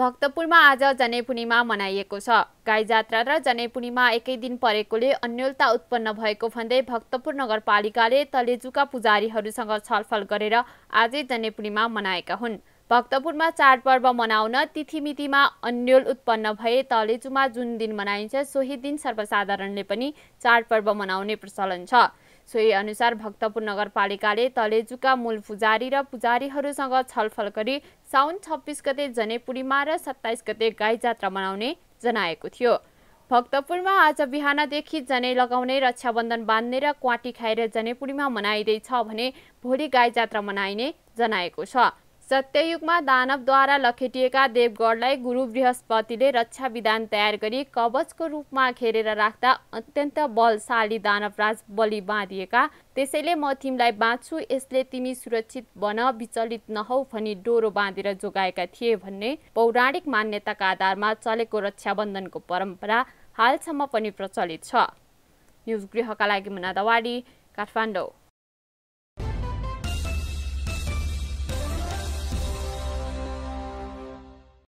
भक्तपुरमा आज जनै पूर्णिमा मनाइएको छ गाई जात्रा र जनै पूर्णिमा एकै दिन परेकोले अन्यलता उत्पन्न भएको भन्दै भक्तपुर नगरपालिकाले तलेजुका पुजारीहरूसँग छलफल गरेर आजै जनै पूर्णिमा मनाएका हुन् भक्तपुरमा चाडपर्व मनाउन तिथिमितिमा अन्यल उत्पन्न भए तलेजुमा जुन दिन मनाइन्छ सोही दिन सर्वसाधारणले पनि चाडपर्व मनाउने प्रचलन छ सोही अनुसार भक्तपुर नगरपालिकाले तलेजुका मूल पुजारी र पुजारीहरूसँग छलफल गरी साउन छब्बिस गते जनेपुरीमा र सत्ताइस गते गाई जात्रा मनाउने जनाएको थियो भक्तपुरमा आज बिहानदेखि जने लगाउने रक्षाबन्धन बाँध्ने र क्वाटी खाएर जनेपुरीमा मनाइँदैछ भने भोलि गाई जात्रा मनाइने जनाएको छ सत्ययुगमा दानवद्वारा लखेटिएका देवगढलाई गुरु बृहस्पतिले रक्षा विधान तयार गरी कवचको रूपमा घेरेर राख्दा अत्यन्त बलशाली दानवराज बलि बाँधिएका त्यसैले म तिमीलाई बाँच्छु यसले तिमी सुरक्षित बन विचलित नहौ भनी डोरो बाँधेर जोगाएका थिए भन्ने पौराणिक मान्यताका आधारमा चलेको रक्षाबन्धनको परम्परा हालसम्म पनि प्रचलित छ न्युज गृहका लागि मुना दवाडी काठमाडौँ